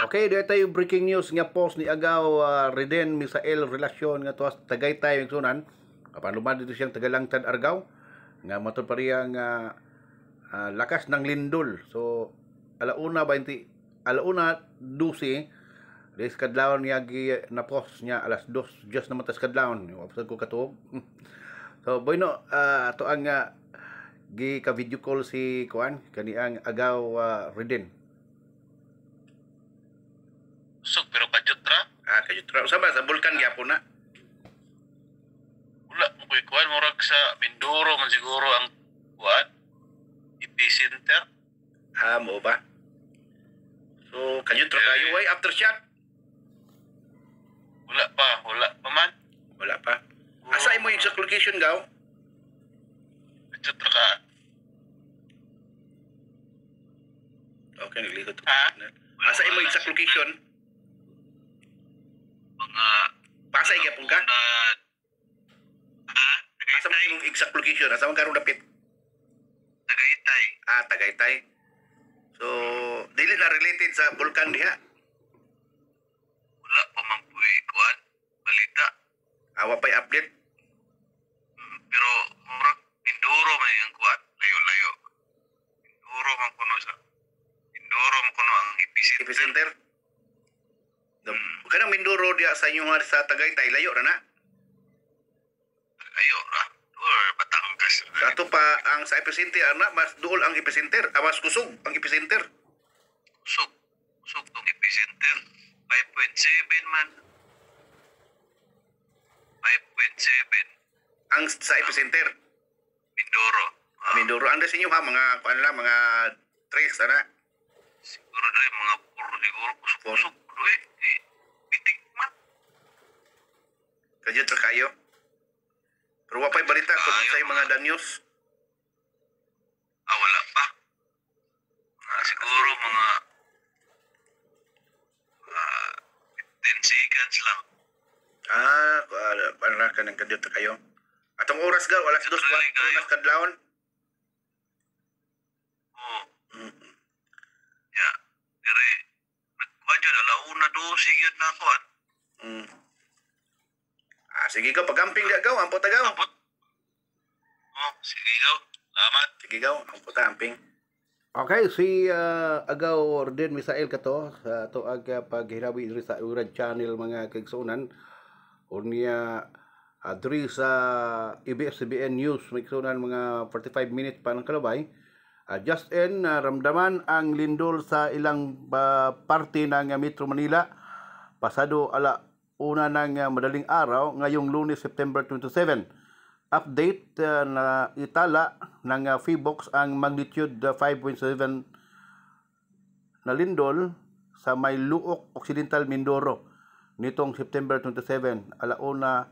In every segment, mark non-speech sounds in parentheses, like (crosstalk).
Okay, dito yung breaking news nga post ni Agaw uh, Reden Misael relasyon nga tuwas Tagaytay ng sunan. Kapan lumad dito siyang Tagalangtan Argaw nga matod pa riya nga uh, uh, lakas ng lindol. So alauna 20 alauna 12 Des kadlawon niya gi na post niya alas 2 just naman tas kadlawon. Wapsad ko katuog. (laughs) so bueno uh, ah, ato ang uh, gi ka video call si Kuan kaniang Agaw uh, Reden Busog pero kajutra Ah, kajutra ra. sa bulkan gyapon na? Wala mo koy kuan murag sa Mindoro man siguro ang kuan. Epicenter. Ah, mo ba? So, kajutra kayo kayo eh. after aftershock. Wala pa, wala pa man. Wala pa. Asa mo exact location gaw? kajutra ra ka. Okay, naglikod. Ha? Asa mo exact location? mga... Ah, Pasay ka Ah, ka? Uh, Asa mo yung exact location? Asa mo karong dapit? Tagaytay. Ah, Tagaytay. So, dili na related sa bulkan diha? Wala pa man po eh, kuan balita. Awa pa'y update? Mm, pero, murag, induro man yung kuat. Layo-layo. Induro man kuno sa... Induro man kuno ang epicenter. Center sa inyong har sa Tagaytay layo ra na. Layo ra. Or Batangas. Ato pa ang sa epicenter ana mas duol ang epicenter, awas kusog ang epicenter. Kusog. Kusog tong epicenter. 5.7 man. 5.7. Ang sa epicenter. Mindoro. Uh, Mindoro. Ang sa inyo ha, mga, ano lang, mga trace, ana? Siguro na mga puro, siguro kusog-kusog. Ano, eh. eh Kadyato kayo. Pero wapay balita kung ah, sa mga danyos. Ah, wala pa. Ah, siguro mga ah, 10 seconds lang. Ah, wala, para ka ng kadyato kayo. Atong oras ga, wala sa dos, wala kadlawon. sige ka, pagamping ka gaw, ampo tagaw. Oh, sige gaw. Salamat. Sige gaw, ampo ta amping. Okay, si uh, Agaw Orden Misael kato sa uh, tuag uh, paghirawi diri sa Urad Channel mga kagsunan or niya uh, ah, sa EBS-CBN News may kagsunan mga 45 minutes pa ng kalabay uh, just in uh, ramdaman ang lindol sa ilang uh, parte ng Metro Manila pasado ala una ng ah, madaling araw ngayong lunes September 27. Update uh, na itala ng uh, Feebox ang magnitude 5.7 na lindol sa may Luok Occidental Mindoro nitong September 27 alauna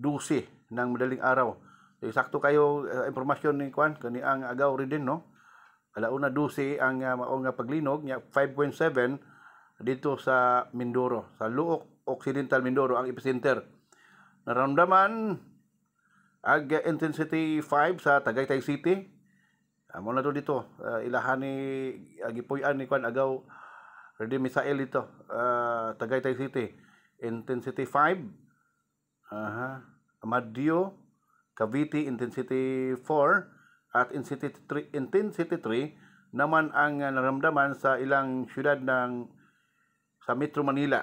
12 ng madaling araw. So, sakto kayo uh, impormasyon ni Kwan kani ang agaw ridin no. Alauna 12 ang uh, mao paglinog niya 5.7 dito sa Mindoro, sa Luok Occidental Mindoro, ang epicenter. Naramdaman ag intensity 5 sa Tagaytay City. Amo na to dito, uh, ilahan ni agipuy ni kwan agaw ready misael dito, uh, Tagaytay City. Intensity 5. Aha. Uh-huh. Amadio, Cavite intensity 4 at intensity 3, intensity 3 naman ang naramdaman sa ilang syudad ng sa Metro Manila.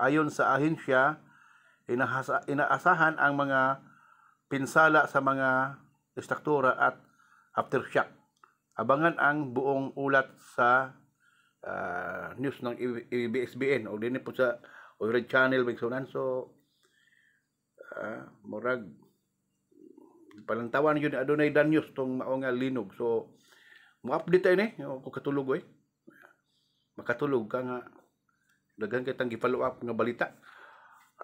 Ayon sa ahensya, inaasahan ang mga pinsala sa mga estruktura at aftershock. Abangan ang buong ulat sa uh, news ng ABS-BN o din po sa Red Channel Magsunan. So, uh, ah, murag palantawan yun adunay dan news tong mao linog. So, mo-update ay ni, eh, kung katulog eh. Makatulog ka nga Dagan kay tang follow up nga balita.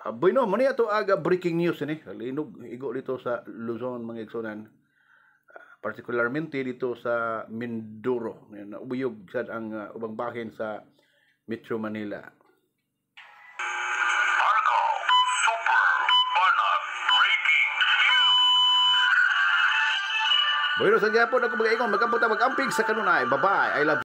Uh, ah, bueno, man ato aga breaking news ini. Linog igo dito sa Luzon mga igsoonan Uh, ah, particularmente dito sa Mindoro. na ubuyog sad ang uh, ubang bahin sa Metro Manila. super banat, breaking Bueno, sa gyapon ako mag-ingon, magkampot magkampig sa kanunay. Bye-bye. I love